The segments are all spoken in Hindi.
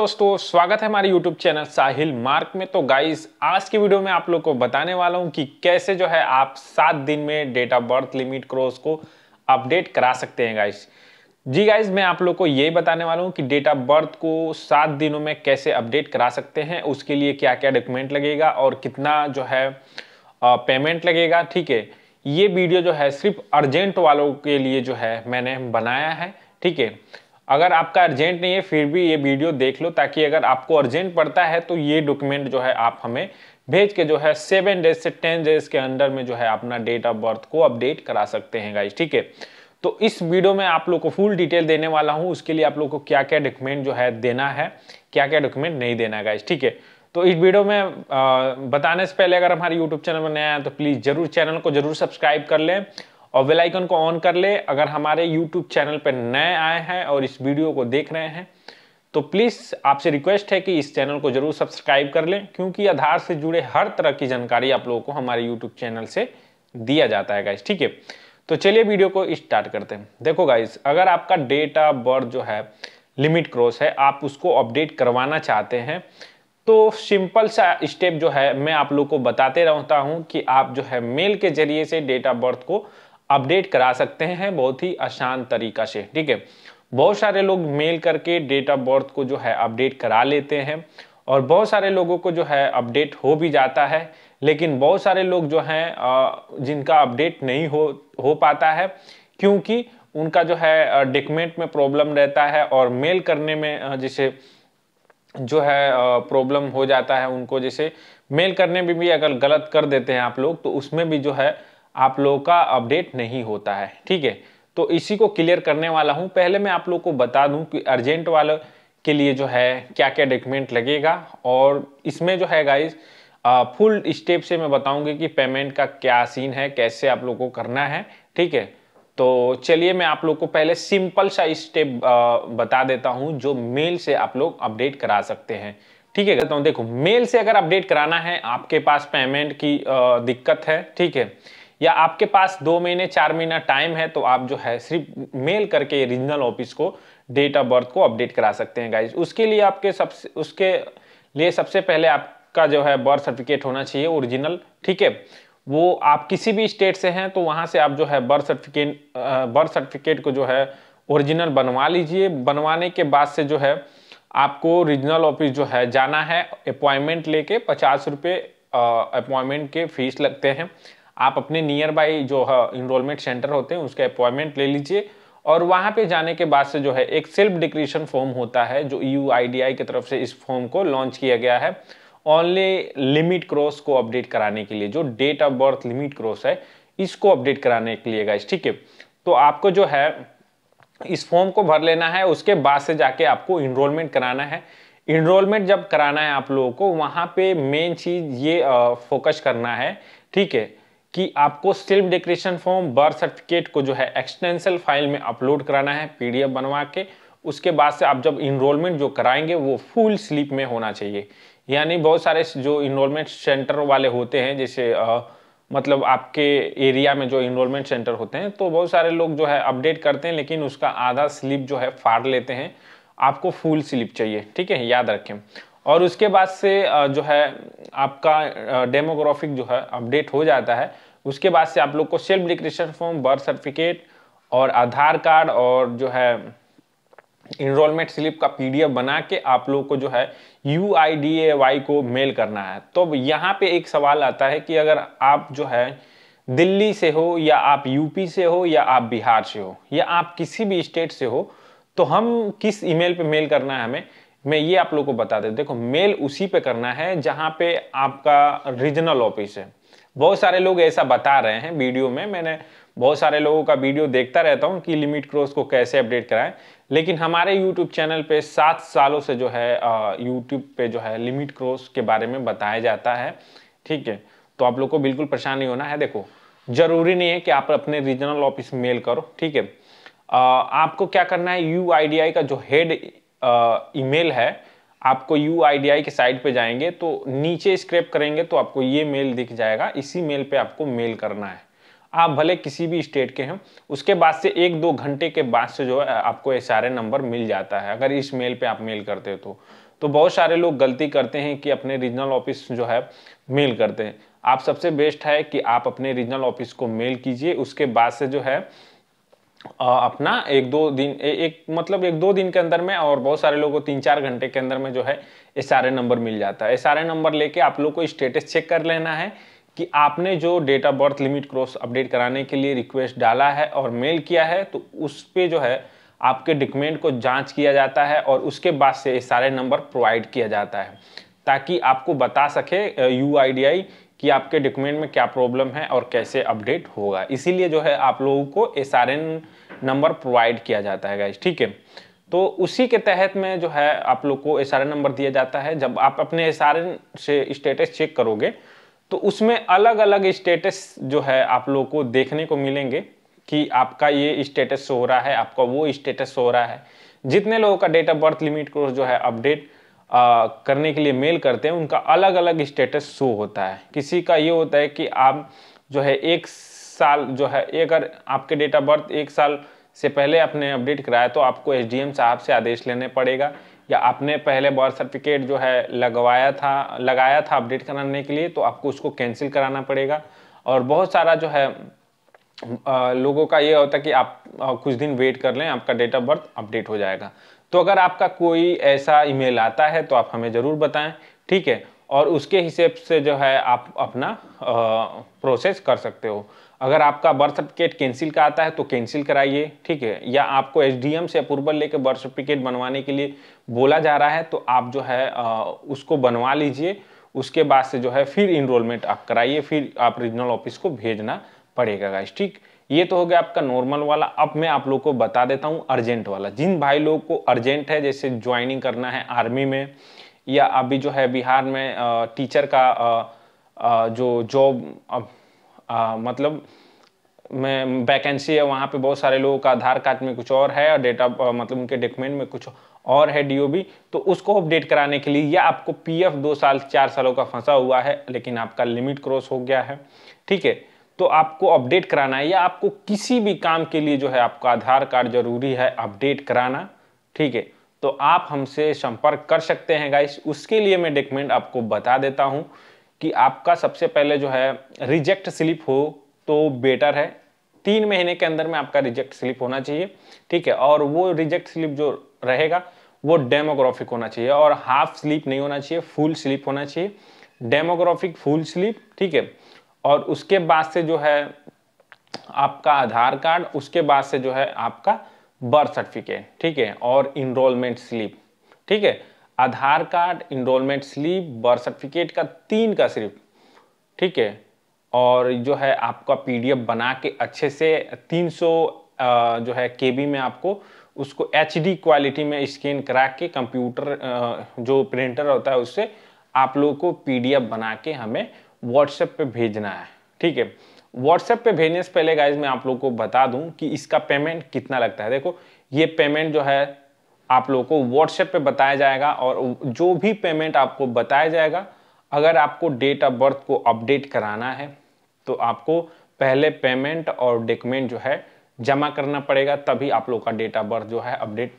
दोस्तों स्वागत है हमारे YouTube चैनल साहिल मार्क में तो गाइज आज की वीडियो में आप लोग को बताने वाला हूँ कि कैसे जो है आप सात दिन में date of birth limit cross को अपडेट करा सकते हैं गाइज जी गाइज मैं आप लोग को यही बताने वाला हूँ कि डेट ऑफ बर्थ को सात दिनों में कैसे अपडेट करा सकते हैं उसके लिए क्या क्या डॉक्यूमेंट लगेगा और कितना जो है पेमेंट लगेगा ठीक है ये वीडियो जो है सिर्फ अर्जेंट वालों के लिए जो है मैंने बनाया है ठीक है अगर आपका अर्जेंट नहीं है फिर भी ये वीडियो देख लो ताकि अगर आपको अर्जेंट पड़ता है तो ये डॉक्यूमेंट जो है आप हमें भेज के जो है सेवन डेज से टेन डेज के अंडर में जो है अपना डेट ऑफ बर्थ को अपडेट करा सकते हैं गाइज ठीक है तो इस वीडियो में आप लोग को फुल डिटेल देने वाला हूँ उसके लिए आप लोग को क्या क्या डॉक्यूमेंट जो है देना है क्या क्या डॉक्यूमेंट नहीं देना गाइज ठीक है तो इस वीडियो में बताने से पहले अगर हमारे यूट्यूब चैनल में नया है तो प्लीज़ जरूर चैनल को जरूर सब्सक्राइब कर लें और बेल आइकन को ऑन कर ले अगर हमारे यूट्यूब चैनल पर नए आए हैं और इस वीडियो को देख रहे हैं तो प्लीज़ आपसे रिक्वेस्ट है कि इस चैनल को जरूर सब्सक्राइब कर लें क्योंकि आधार से जुड़े हर तरह की जानकारी आप लोगों को हमारे यूट्यूब चैनल से दिया जाता है गाइज ठीक है तो चलिए वीडियो को स्टार्ट करते हैं देखो गाइज अगर आपका डेट ऑफ बर्थ जो है लिमिट क्रॉस है आप उसको अपडेट करवाना चाहते हैं तो सिंपल सा स्टेप जो है मैं आप लोग को बताते रहता हूँ कि आप जो है मेल के जरिए से डेट ऑफ बर्थ को अपडेट करा सकते हैं बहुत ही आसान तरीका से ठीक है बहुत सारे लोग मेल करके डेट ऑफ बर्थ को जो है अपडेट करा लेते हैं और बहुत सारे लोगों को जो है अपडेट हो भी जाता है लेकिन बहुत सारे लोग जो हैं जिनका अपडेट नहीं हो हो पाता है क्योंकि उनका जो है डिकमेंट में प्रॉब्लम रहता है और मेल करने में जैसे जो है प्रॉब्लम हो जाता है उनको जैसे मेल करने में भी अगर गलत कर देते हैं आप लोग तो उसमें भी जो है आप लोगों का अपडेट नहीं होता है ठीक है तो इसी को क्लियर करने वाला हूँ पहले मैं आप लोग को बता दूँ कि अर्जेंट वाले के लिए जो है क्या क्या डॉक्यूमेंट लगेगा और इसमें जो है गाइज फुल स्टेप से मैं बताऊंगी कि पेमेंट का क्या सीन है कैसे आप लोग को करना है ठीक है तो चलिए मैं आप लोग को पहले सिंपल सा स्टेप बता देता हूँ जो मेल से आप लोग अपडेट करा सकते हैं ठीक है तो देखो मेल से अगर अपडेट कराना है आपके पास पेमेंट की दिक्कत है ठीक है या आपके पास दो महीने चार महीना टाइम है तो आप जो है सिर्फ मेल करके रीजनल ऑफिस को डेट ऑफ बर्थ को अपडेट करा सकते हैं गाइज उसके लिए आपके सबसे उसके लिए सबसे पहले आपका जो है बर्थ सर्टिफिकेट होना चाहिए ओरिजिनल ठीक है वो आप किसी भी स्टेट से हैं तो वहाँ से आप जो है बर्थ सर्टिफिकेट बर्थ सर्टिफिकेट को जो है ओरिजिनल बनवा लीजिए बनवाने के बाद से जो है आपको रीजनल ऑफिस जो है जाना है अपॉइंटमेंट लेके पचास रुपये अपॉइंटमेंट के फीस लगते हैं आप अपने नियर बाई जो है इनरोलमेंट सेंटर होते हैं उसके अपॉइंटमेंट ले लीजिए और वहाँ पे जाने के बाद से जो है एक सेल्फ डिक्रीशन फॉर्म होता है जो यू e आई की तरफ से इस फॉर्म को लॉन्च किया गया है ऑनली लिमिट क्रॉस को अपडेट कराने के लिए जो date of birth limit cross है इसको अपडेट कराने के लिए गाइस ठीक है तो आपको जो है इस फॉर्म को भर लेना है उसके बाद से जाके आपको इनरोलमेंट कराना है इनरोलमेंट जब कराना है आप लोगों को वहाँ पे मेन चीज़ ये फोकस हाँ, करना है ठीक है कि आपको self declaration form birth certificate को जो है एक्सटेंशन फाइल में अपलोड कराना है पीडीएफ बनवा के उसके बाद से आप जब इनरोलमेंट जो कराएंगे वो फुल स्लिप में होना चाहिए यानी बहुत सारे जो इनरोलमेंट सेंटर वाले होते हैं जैसे आ, मतलब आपके एरिया में जो इनरोलमेंट सेंटर होते हैं तो बहुत सारे लोग जो है अपडेट करते हैं लेकिन उसका आधा स्लिप जो है फाड़ लेते हैं आपको फुल स्लिप चाहिए ठीक है याद रखें और उसके बाद से जो है आपका डेमोग्राफिक जो है अपडेट हो जाता है उसके बाद से आप लोग को self declaration form birth certificate और आधार कार्ड और जो है इनरोलमेंट स्लिप का पीडीएफ बना के आप लोग को जो है U I D A Y को मेल करना है तो यहाँ पे एक सवाल आता है कि अगर आप जो है दिल्ली से हो या आप यूपी से हो या आप बिहार से हो या आप किसी भी स्टेट से हो तो हम किस ईमेल पे मेल करना है हमें मैं ये आप लोग को बता दे देखो मेल उसी पे करना है जहाँ पे आपका रीजनल ऑफिस है बहुत सारे लोग ऐसा बता रहे हैं वीडियो में मैंने बहुत सारे लोगों का वीडियो देखता रहता हूँ कि लिमिट क्रॉस को कैसे अपडेट कराएं लेकिन हमारे यूट्यूब चैनल पे सात सालों से जो है यूट्यूब पे जो है लिमिट क्रॉस के बारे में बताया जाता है ठीक है तो आप लोग को बिल्कुल परेशान नहीं होना है देखो जरूरी नहीं है कि आप अपने रीजनल ऑफिस मेल करो ठीक है आपको क्या करना है यू का जो हेड ईमेल है आपको यू के साइट पे जाएंगे तो नीचे स्क्रैप करेंगे तो आपको ये मेल दिख जाएगा इसी मेल पे आपको मेल करना है आप भले किसी भी स्टेट के हैं उसके बाद से एक दो घंटे के बाद से जो है आपको एस नंबर मिल जाता है अगर इस मेल पे आप मेल करते हो तो तो बहुत सारे लोग गलती करते हैं कि अपने रीजनल ऑफिस जो है मेल करते हैं आप सबसे बेस्ट है कि आप अपने रीजनल ऑफिस को मेल कीजिए उसके बाद से जो है अपना एक दो दिन ए, एक मतलब एक दो दिन के अंदर में और बहुत सारे लोगों को तीन चार घंटे के अंदर में जो है एस नंबर मिल जाता है एस नंबर लेके आप लोग को स्टेटस चेक कर लेना है कि आपने जो date of birth limit cross update कराने के लिए रिक्वेस्ट डाला है और मेल किया है तो उस पर जो है आपके डॉक्यूमेंट को जाँच किया जाता है और उसके बाद से एस नंबर प्रोवाइड किया जाता है ताकि आपको बता सके यू आई कि आपके डॉक्यूमेंट में क्या प्रॉब्लम है और कैसे अपडेट होगा इसीलिए जो है आप लोगों को एस नंबर प्रोवाइड किया जाता है गाइज ठीक है तो उसी के तहत में जो है आप लोग को एस नंबर दिया जाता है जब आप अपने एस से स्टेटस चेक करोगे तो उसमें अलग अलग स्टेटस जो है आप लोग को देखने को मिलेंगे कि आपका ये स्टेटस हो रहा है आपका वो स्टेटस हो रहा है जितने लोगों का डेट ऑफ बर्थ लिमिट को जो है अपडेट आ, करने के लिए मेल करते हैं उनका अलग अलग स्टेटस शो होता है किसी का ये होता है कि आप जो है एक साल जो है अगर आपके डेट ऑफ बर्थ एक साल से पहले आपने अपडेट कराया तो आपको एस साहब से आदेश लेने पड़ेगा या आपने पहले बर्थ सर्टिफिकेट जो है लगवाया था लगाया था अपडेट कराने के लिए तो आपको उसको कैंसिल कराना पड़ेगा और बहुत सारा जो है आ, लोगों का ये होता है कि आप आ, कुछ दिन वेट कर लें आपका डेट ऑफ बर्थ अपडेट हो जाएगा तो अगर आपका कोई ऐसा ईमेल आता है तो आप हमें ज़रूर बताएं ठीक है और उसके हिसाब से जो है आप अपना आ, प्रोसेस कर सकते हो अगर आपका बर्थ सर्टिफिकेट कैंसिल का आता है तो कैंसिल कराइए ठीक है या आपको एसडीएम से अप्रूवल लेके बर्थ सर्टिफिकेट बनवाने के लिए बोला जा रहा है तो आप जो है आ, उसको बनवा लीजिए उसके बाद से जो है फिर इनरोलमेंट आप कराइए फिर आप रीजनल ऑफिस को भेजना पड़ेगा गाइस ठीक ये तो हो गया आपका नॉर्मल वाला अब मैं आप लोग को बता देता हूँ अर्जेंट वाला जिन भाई लोग को अर्जेंट है जैसे ज्वाइनिंग करना है आर्मी में या अभी जो है बिहार में टीचर का जो जॉब मतलब में वैकेंसी है वहाँ पे बहुत सारे लोगों का आधार कार्ड में कुछ और है और डेटा मतलब उनके डॉक्यूमेंट में कुछ और है डीओबी तो उसको अपडेट कराने के लिए या आपको पीएफ दो साल चार सालों का फंसा हुआ है लेकिन आपका लिमिट क्रॉस हो गया है ठीक है तो आपको अपडेट कराना है या आपको किसी भी काम के लिए जो है आपका आधार कार्ड जरूरी है अपडेट कराना ठीक है तो आप हमसे संपर्क कर सकते हैं गाइस उसके लिए मैं डॉक्यूमेंट आपको बता देता हूँ कि आपका सबसे पहले जो है रिजेक्ट स्लिप हो तो बेटर है तीन महीने के अंदर में आपका रिजेक्ट स्लिप होना चाहिए ठीक है और वो रिजेक्ट स्लिप जो रहेगा वो डेमोग्राफिक होना चाहिए और हाफ स्लिप नहीं होना चाहिए फुल स्लिप होना चाहिए डेमोग्राफिक फुल स्लिप ठीक है और उसके बाद से जो है आपका आधार कार्ड उसके बाद से जो है आपका बर्थ सर्टिफिकेट ठीक है और इनरोलमेंट स्लिप ठीक है Aadhaar card enrolment slip birth certificate का तीन का सिर्फ ठीक है और जो है आपका पीडीएफ बना के अच्छे से 300 जो है केबी में आपको उसको एच क्वालिटी में स्कैन करा के कंप्यूटर जो प्रिंटर होता है उससे आप लोगों को पीडीएफ बना के हमें व्हाट्सएप पे भेजना है ठीक है व्हाट्सएप पे भेजने से पहले गाइज मैं आप लोगों को बता दूं कि इसका पेमेंट कितना लगता है देखो ये पेमेंट जो है आप लोग को व्हाट्सएप पे बताया जाएगा और जो भी पेमेंट आपको बताया जाएगा अगर आपको डेट ऑफ बर्थ को अपडेट कराना है तो आपको पहले पेमेंट और डॉक्यूमेंट जो है जमा करना पड़ेगा तभी आप लोग का डेट ऑफ बर्थ जो है अपडेट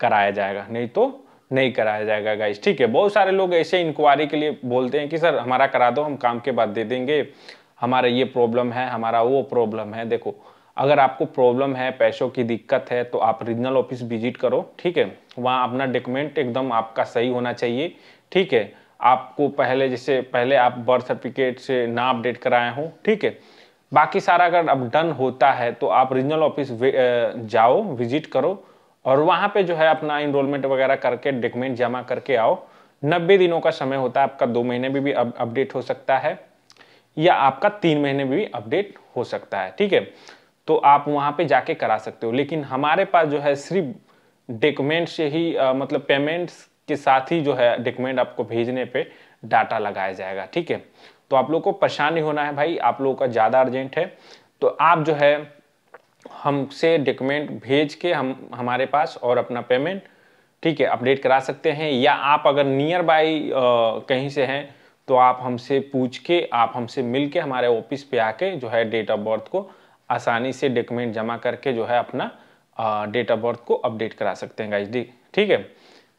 कराया जाएगा नहीं तो नहीं कराया जाएगा गाइज ठीक है बहुत सारे लोग ऐसे इंक्वायरी के लिए बोलते हैं कि सर हमारा करा दो हम काम के बाद दे देंगे हमारा ये प्रॉब्लम है हमारा वो प्रॉब्लम है देखो अगर आपको प्रॉब्लम है पैसों की दिक्कत है तो आप रीजनल ऑफिस विजिट करो ठीक है वहाँ अपना डॉक्यूमेंट एकदम आपका सही होना चाहिए ठीक है आपको पहले जैसे पहले आप बर्थ सर्टिफिकेट से ना अपडेट कराए हों ठीक है बाकी सारा अगर अब डन होता है तो आप रीजनल ऑफिस जाओ विजिट करो और वहां पे जो है अपना इनरोलमेंट वगैरह करके डॉक्यूमेंट जमा करके आओ नब्बे दिनों का समय होता है आपका दो महीने में भी, भी अपडेट हो सकता है या आपका तीन महीने भी, भी अपडेट हो सकता है ठीक है तो आप वहां पे जाके करा सकते हो लेकिन हमारे पास जो है सिर्फ डॉक्यूमेंट से ही आ, मतलब पेमेंट्स के साथ ही जो है डॉक्यूमेंट आपको भेजने पे डाटा लगाया जाएगा ठीक है तो आप लोग को परेशान नहीं होना है भाई आप लोगों का ज़्यादा अर्जेंट है तो आप जो है हमसे डॉक्यूमेंट भेज के हम हमारे पास और अपना पेमेंट ठीक है अपडेट करा सकते हैं या आप अगर नियर बाई कहीं से हैं तो आप हमसे पूछ के आप हमसे मिल के हमारे ऑफिस पे आके जो है डेट ऑफ बर्थ को आसानी से डॉक्यूमेंट जमा करके जो है अपना डेट ऑफ बर्थ को अपडेट करा सकते हैं गाइस डी ठीक है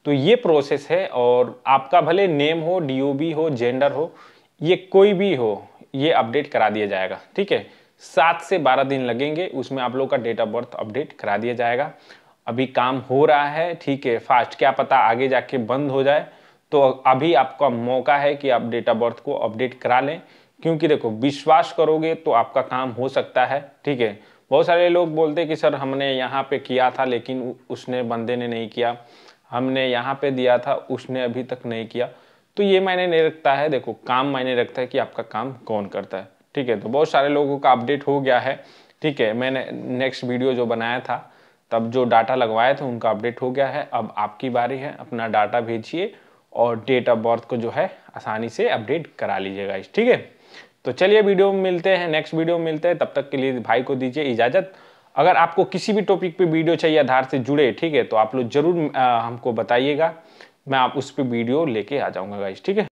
तो ये प्रोसेस है और आपका भले नेम हो डी हो जेंडर हो ये कोई भी हो ये अपडेट करा दिया जाएगा ठीक है सात से बारह दिन लगेंगे उसमें आप लोग का डेट ऑफ बर्थ अपडेट करा दिया जाएगा अभी काम हो रहा है ठीक है फास्ट क्या पता आगे जाके बंद हो जाए तो अभी आपका मौका है कि आप डेट ऑफ बर्थ को अपडेट करा लें क्योंकि देखो विश्वास करोगे तो आपका काम हो सकता है ठीक है बहुत सारे लोग बोलते कि सर हमने यहाँ पे किया था लेकिन उसने बंदे ने नहीं किया हमने यहाँ पे दिया था उसने अभी तक नहीं किया तो ये मायने नहीं रखता है देखो काम मायने रखता है कि आपका काम कौन करता है ठीक है तो बहुत सारे लोगों का अपडेट हो गया है ठीक है मैंने नेक्स्ट वीडियो जो बनाया था तब जो डाटा लगवाए थे उनका अपडेट हो गया है अब आपकी बारी है अपना डाटा भेजिए और डेट ऑफ बर्थ को जो है आसानी से अपडेट करा लीजिएगा इस ठीक है तो चलिए वीडियो में मिलते हैं नेक्स्ट वीडियो में मिलते हैं तब तक के लिए भाई को दीजिए इजाज़त अगर आपको किसी भी टॉपिक पे वीडियो चाहिए आधार से जुड़े ठीक है तो आप लोग जरूर आ, हमको बताइएगा मैं आप उस पर वीडियो लेके आ जाऊँगा गाइज ठीक है